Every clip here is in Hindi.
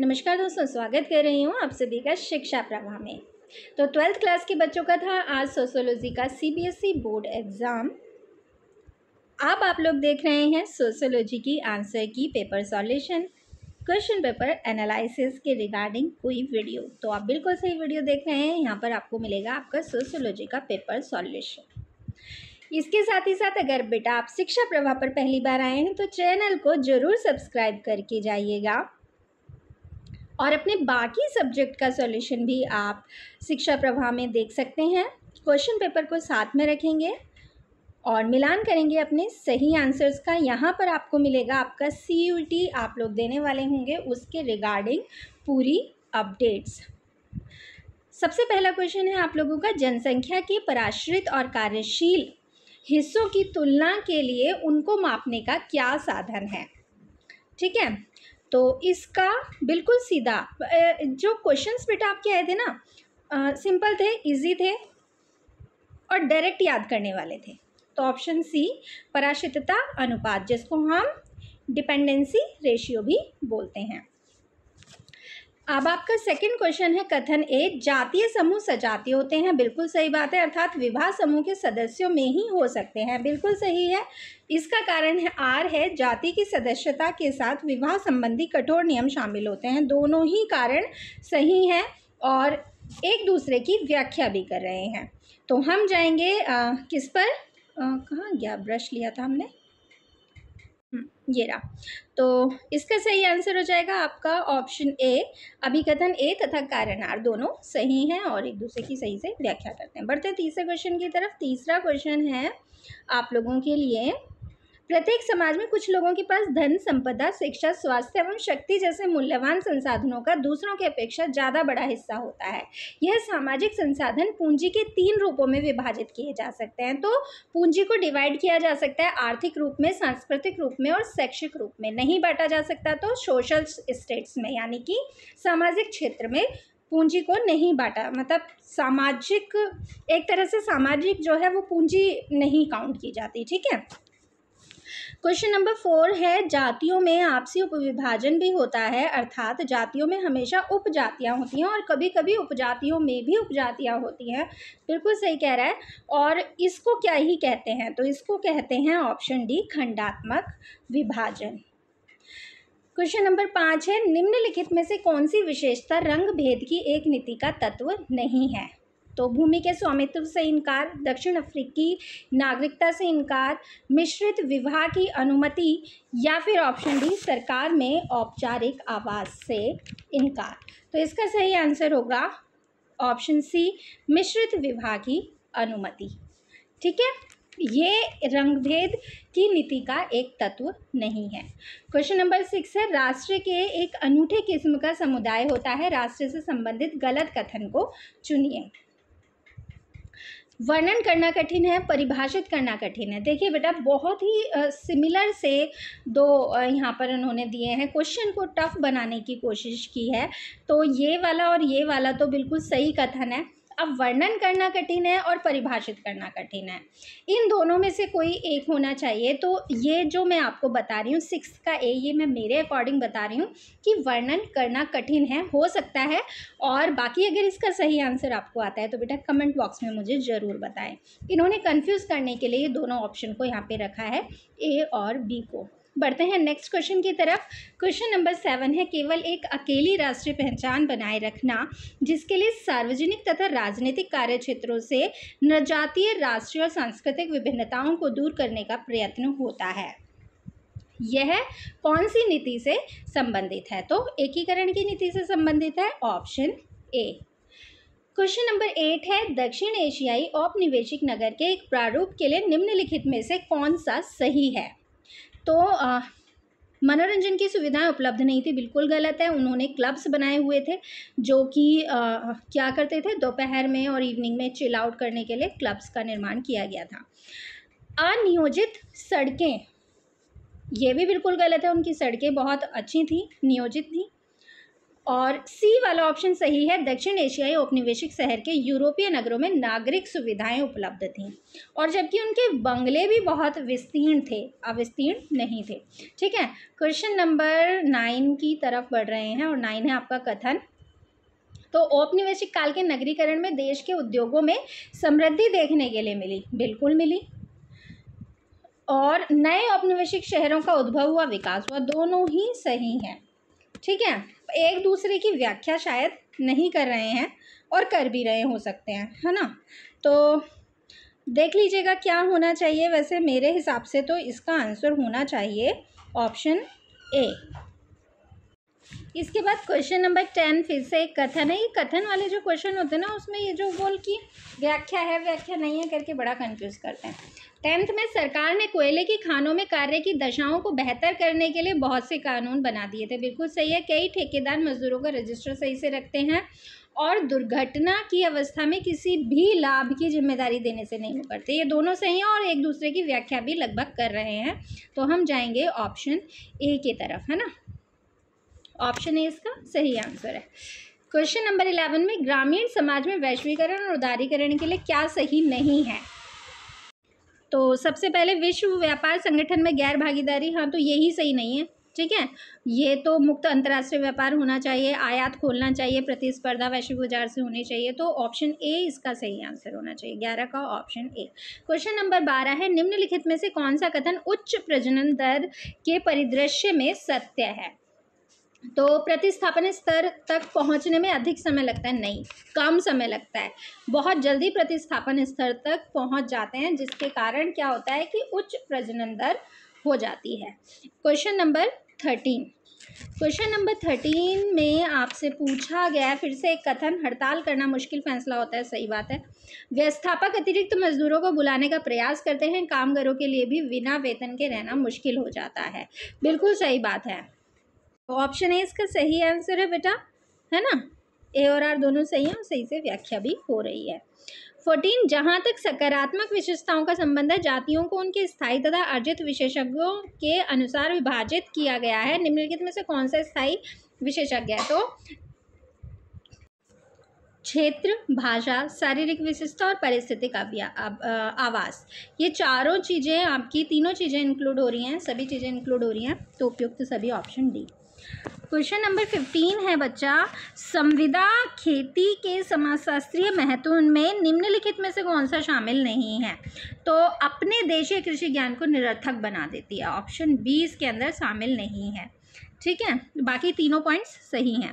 नमस्कार दोस्तों स्वागत कर रही हूँ आप सभी का शिक्षा प्रवाह में तो ट्वेल्थ क्लास के बच्चों का था आज सोशोलॉजी का सीबीएसई बोर्ड एग्ज़ाम अब आप लोग देख रहे हैं सोशोलॉजी की आंसर की paper solution question paper analysis के रिगार्डिंग कोई वीडियो तो आप बिल्कुल सही वीडियो देख रहे हैं यहाँ पर आपको मिलेगा आपका सोशोलॉजी का पेपर सॉल्यूशन इसके साथ ही साथ अगर बेटा आप शिक्षा प्रवाह पर पहली बार आए हैं तो चैनल को ज़रूर सब्सक्राइब करके जाइएगा और अपने बाकी सब्जेक्ट का सॉल्यूशन भी आप शिक्षा प्रवाह में देख सकते हैं क्वेश्चन पेपर को साथ में रखेंगे और मिलान करेंगे अपने सही आंसर्स का यहाँ पर आपको मिलेगा आपका सी आप लोग देने वाले होंगे उसके रिगार्डिंग पूरी अपडेट्स सबसे पहला क्वेश्चन है आप लोगों का जनसंख्या के पराश्रित और कार्यशील हिस्सों की तुलना के लिए उनको मापने का क्या साधन है ठीक है तो इसका बिल्कुल सीधा जो क्वेश्चंस बेटा आपके आए थे ना सिंपल थे इजी थे और डायरेक्ट याद करने वाले थे तो ऑप्शन सी पराश्रितता अनुपात जिसको हम डिपेंडेंसी रेशियो भी बोलते हैं अब आपका सेकंड क्वेश्चन है कथन ए जातीय समूह सजातीय होते हैं बिल्कुल सही बात है अर्थात विवाह समूह के सदस्यों में ही हो सकते हैं बिल्कुल सही है इसका कारण है आर है जाति की सदस्यता के साथ विवाह संबंधी कठोर नियम शामिल होते हैं दोनों ही कारण सही हैं और एक दूसरे की व्याख्या भी कर रहे हैं तो हम जाएंगे आ, किस पर कहाँ गया ब्रश लिया था हमने हम्म, ये रहा तो इसका सही आंसर हो जाएगा आपका ऑप्शन ए अभिकथन ए तथा कारण आर दोनों सही हैं और एक दूसरे की सही से व्याख्या करते हैं बढ़ते तीसरे क्वेश्चन की तरफ तीसरा क्वेश्चन है आप लोगों के लिए प्रत्येक समाज में कुछ लोगों के पास धन संपदा शिक्षा स्वास्थ्य एवं शक्ति जैसे मूल्यवान संसाधनों का दूसरों की अपेक्षा ज़्यादा बड़ा हिस्सा होता है यह सामाजिक संसाधन पूंजी के तीन रूपों में विभाजित किए जा सकते हैं तो पूंजी को डिवाइड किया जा सकता है आर्थिक रूप में सांस्कृतिक रूप में और शैक्षिक रूप में नहीं बांटा जा सकता तो सोशल स्टेट्स में यानी कि सामाजिक क्षेत्र में पूंजी को नहीं बांटा मतलब सामाजिक एक तरह से सामाजिक जो है वो पूंजी नहीं काउंट की जाती ठीक है क्वेश्चन नंबर फोर है जातियों में आपसी उपविभाजन भी होता है अर्थात जातियों में हमेशा उपजातियाँ होती हैं और कभी कभी उपजातियों में भी उपजातियाँ होती हैं बिल्कुल सही कह रहा है और इसको क्या ही कहते हैं तो इसको कहते हैं ऑप्शन डी खंडात्मक विभाजन क्वेश्चन नंबर पाँच है निम्नलिखित में से कौन सी विशेषता रंग भेद की एक नीति का तत्व नहीं है तो भूमि के स्वामित्व से इनकार दक्षिण अफ्रीकी नागरिकता से इनकार मिश्रित विवाह की अनुमति या फिर ऑप्शन डी सरकार में औपचारिक आवास से इनकार तो इसका सही आंसर होगा ऑप्शन सी मिश्रित विवाह की अनुमति ठीक है ये रंगभेद की नीति का एक तत्व नहीं है क्वेश्चन नंबर सिक्स है राष्ट्र के एक अनूठे किस्म का समुदाय होता है राष्ट्र से संबंधित गलत कथन को चुनिए वर्णन करना कठिन है परिभाषित करना कठिन है देखिए बेटा बहुत ही सिमिलर से दो यहाँ पर उन्होंने दिए हैं क्वेश्चन को टफ बनाने की कोशिश की है तो ये वाला और ये वाला तो बिल्कुल सही कथन है अब वर्णन करना कठिन है और परिभाषित करना कठिन है इन दोनों में से कोई एक होना चाहिए तो ये जो मैं आपको बता रही हूँ सिक्स का ए ये मैं मेरे अकॉर्डिंग बता रही हूँ कि वर्णन करना कठिन है हो सकता है और बाकी अगर इसका सही आंसर आपको आता है तो बेटा कमेंट बॉक्स में मुझे ज़रूर बताएं इन्होंने कन्फ्यूज़ करने के लिए दोनों ऑप्शन को यहाँ पर रखा है ए और बी को बढ़ते हैं नेक्स्ट क्वेश्चन की तरफ क्वेश्चन नंबर सेवन है केवल एक अकेली राष्ट्रीय पहचान बनाए रखना जिसके लिए सार्वजनिक तथा राजनीतिक कार्य क्षेत्रों से नजातीय राष्ट्रीय और सांस्कृतिक विभिन्नताओं को दूर करने का प्रयत्न होता है यह कौन सी नीति से संबंधित है तो एकीकरण की नीति से संबंधित है option A question number eight है दक्षिण एशियाई औपनिवेशिक नगर के एक प्रारूप के लिए निम्नलिखित में से कौन सा सही है तो आ, मनोरंजन की सुविधाएं उपलब्ध नहीं थी बिल्कुल गलत है उन्होंने क्लब्स बनाए हुए थे जो कि क्या करते थे दोपहर में और इवनिंग में चिल आउट करने के लिए क्लब्स का निर्माण किया गया था अनियोजित सड़कें ये भी बिल्कुल गलत है उनकी सड़कें बहुत अच्छी थी नियोजित थी और सी वाला ऑप्शन सही है दक्षिण एशियाई औपनिवेशिक शहर के यूरोपीय नगरों में नागरिक सुविधाएं उपलब्ध थीं और जबकि उनके बंगले भी बहुत विस्तीर्ण थे अविस्तीर्ण नहीं थे ठीक है क्वेश्चन नंबर नाइन की तरफ बढ़ रहे हैं और नाइन है आपका कथन तो औपनिवेशिक काल के नगरीकरण में देश के उद्योगों में समृद्धि देखने के लिए मिली बिल्कुल मिली और नए औपनिवेशिक शहरों का उद्भव हुआ विकास हुआ दोनों ही सही हैं ठीक है एक दूसरे की व्याख्या शायद नहीं कर रहे हैं और कर भी रहे हो सकते हैं है ना तो देख लीजिएगा क्या होना चाहिए वैसे मेरे हिसाब से तो इसका आंसर होना चाहिए ऑप्शन ए इसके बाद क्वेश्चन नंबर टेन फिर से एक कथन है ये कथन वाले जो क्वेश्चन होते हैं ना उसमें ये जो बोल की व्याख्या है व्याख्या नहीं है करके बड़ा कंफ्यूज करते हैं टेंथ में सरकार ने कोयले की खानों में कार्य की दशाओं को बेहतर करने के लिए बहुत से कानून बना दिए थे बिल्कुल सही है कई ठेकेदार मजदूरों का रजिस्टर सही से रखते हैं और दुर्घटना की अवस्था में किसी भी लाभ की जिम्मेदारी देने से नहीं करते ये दोनों सही हैं और एक दूसरे की व्याख्या भी लगभग कर रहे हैं तो हम जाएंगे ऑप्शन ए की तरफ है ना ऑप्शन ए इसका सही आंसर है क्वेश्चन नंबर इलेवन में ग्रामीण समाज में वैश्वीकरण और उदारीकरण के लिए क्या सही नहीं है तो सबसे पहले विश्व व्यापार संगठन में गैर भागीदारी हाँ तो यही सही नहीं है ठीक है ये तो मुक्त अंतर्राष्ट्रीय व्यापार होना चाहिए आयात खोलना चाहिए प्रतिस्पर्धा वैश्विक बाजार से होनी चाहिए तो ऑप्शन ए इसका सही आंसर होना चाहिए ग्यारह का ऑप्शन ए क्वेश्चन नंबर बारह है निम्नलिखित में से कौन सा कथन उच्च प्रजनन दर के परिदृश्य में सत्य है तो प्रतिस्थापन स्तर तक पहुंचने में अधिक समय लगता है नहीं कम समय लगता है बहुत जल्दी प्रतिस्थापन स्तर तक पहुंच जाते हैं जिसके कारण क्या होता है कि उच्च प्रजनन दर हो जाती है question number thirteen question number thirteen में आपसे पूछा गया है फिर से एक कथन हड़ताल करना मुश्किल फैसला होता है सही बात है व्यवस्थापक अतिरिक्त तो मजदूरों को बुलाने का प्रयास करते हैं कामगारों के लिए भी बिना वेतन के रहना मुश्किल हो जाता है बिल्कुल सही बात है ऑप्शन तो ए इसका सही आंसर है बेटा है ना ए और आर दोनों सही हैं और सही से व्याख्या भी हो रही है फोर्टीन जहाँ तक सकारात्मक विशेषताओं का संबंध है जातियों को उनके स्थायी तथा अर्जित विशेषज्ञों के अनुसार विभाजित किया गया है निम्नलिखित में से कौन सा स्थायी विशेषज्ञ है तो क्षेत्र भाषा शारीरिक विशेषता और पारिस्थितिक आवास ये चारों चीज़ें आपकी तीनों चीज़ें इंक्लूड हो रही हैं सभी चीज़ें इंक्लूड हो रही हैं तो उपयुक्त सभी option D question number fifteen है बच्चा संविदा खेती के समाजशास्त्रीय महत्व में निम्नलिखित में से कौन सा शामिल नहीं है तो अपने देशीय कृषि ज्ञान को निरर्थक बना देती है ऑप्शन बी इसके अंदर शामिल नहीं है ठीक है बाकी तीनों पॉइंट्स सही हैं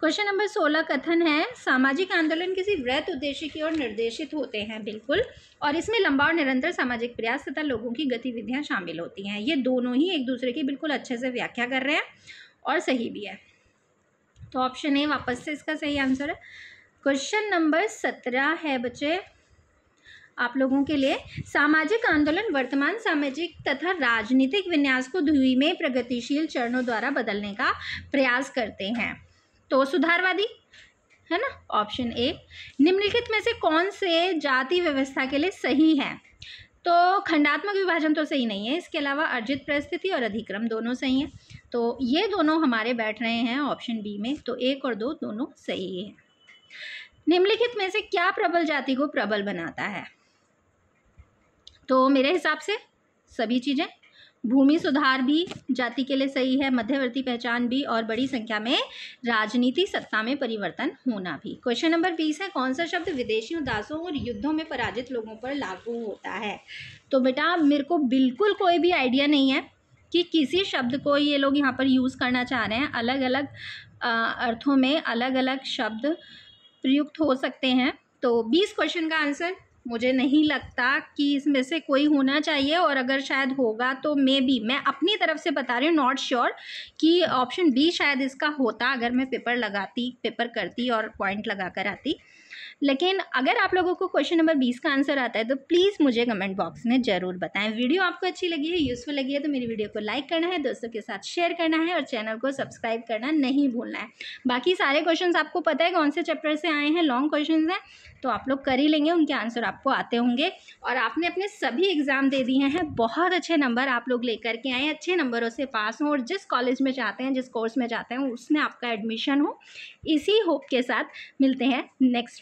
क्वेश्चन नंबर सोलह कथन है सामाजिक आंदोलन किसी वृत उद्देश्य की ओर निर्देशित होते हैं बिल्कुल और इसमें लंबा और निरंतर सामाजिक प्रयास तथा लोगों की गतिविधियां शामिल होती हैं ये दोनों ही एक दूसरे की बिल्कुल अच्छे से व्याख्या कर रहे हैं और सही भी है तो ऑप्शन ए वापस से इसका सही आंसर है क्वेश्चन नंबर सत्रह है बच्चे आप लोगों के लिए सामाजिक आंदोलन वर्तमान सामाजिक तथा राजनीतिक विन्यास को धुई में प्रगतिशील चरणों द्वारा बदलने का प्रयास करते हैं तो सुधारवादी है ना ऑप्शन ए निम्नलिखित में से कौन से जाति व्यवस्था के लिए सही है तो खंडात्मक विभाजन तो सही नहीं है इसके अलावा अर्जित परिस्थिति और अधिक्रम दोनों सही हैं तो ये दोनों हमारे बैठ रहे हैं ऑप्शन बी में तो एक और दो दोनों सही है निम्नलिखित में से क्या प्रबल जाति को प्रबल बनाता है तो मेरे हिसाब से सभी चीज़ें भूमि सुधार भी जाति के लिए सही है मध्यवर्ती पहचान भी और बड़ी संख्या में राजनीति सत्ता में परिवर्तन होना भी क्वेश्चन नंबर बीस है कौन सा शब्द विदेशियों दासों और युद्धों में पराजित लोगों पर लागू होता है तो बेटा मेरे को बिल्कुल कोई भी आइडिया नहीं है कि किसी शब्द को ये लोग यहाँ पर यूज़ करना चाह रहे हैं अलग अलग अर्थों में अलग अलग शब्द प्रयुक्त हो सकते हैं तो बीस क्वेश्चन का आंसर मुझे नहीं लगता कि इसमें से कोई होना चाहिए और अगर शायद होगा तो मे बी मैं अपनी तरफ से बता रही हूँ नॉट श्योर कि ऑप्शन बी शायद इसका होता अगर मैं पेपर लगाती पेपर करती और पॉइंट लगा कर आती लेकिन अगर आप लोगों को क्वेश्चन नंबर बीस का आंसर आता है तो प्लीज़ मुझे कमेंट बॉक्स में ज़रूर बताएं वीडियो आपको अच्छी लगी है यूज़फुल लगी है तो मेरी वीडियो को लाइक करना है दोस्तों के साथ शेयर करना है और चैनल को सब्सक्राइब करना नहीं भूलना है बाकी सारे क्वेश्चन आपको पता है कौन से चैप्टर से आए हैं लॉन्ग क्वेश्चन हैं तो आप लोग कर ही लेंगे उनके आंसर आपको आते होंगे और आपने अपने सभी एग्ज़ाम दे दिए हैं बहुत अच्छे नंबर आप लोग लेकर के आए अच्छे नंबरों से पास हों और जिस कॉलेज में जाते हैं जिस कोर्स में जाते हैं उसमें आपका एडमिशन हो इसी होप के साथ मिलते हैं नेक्स्ट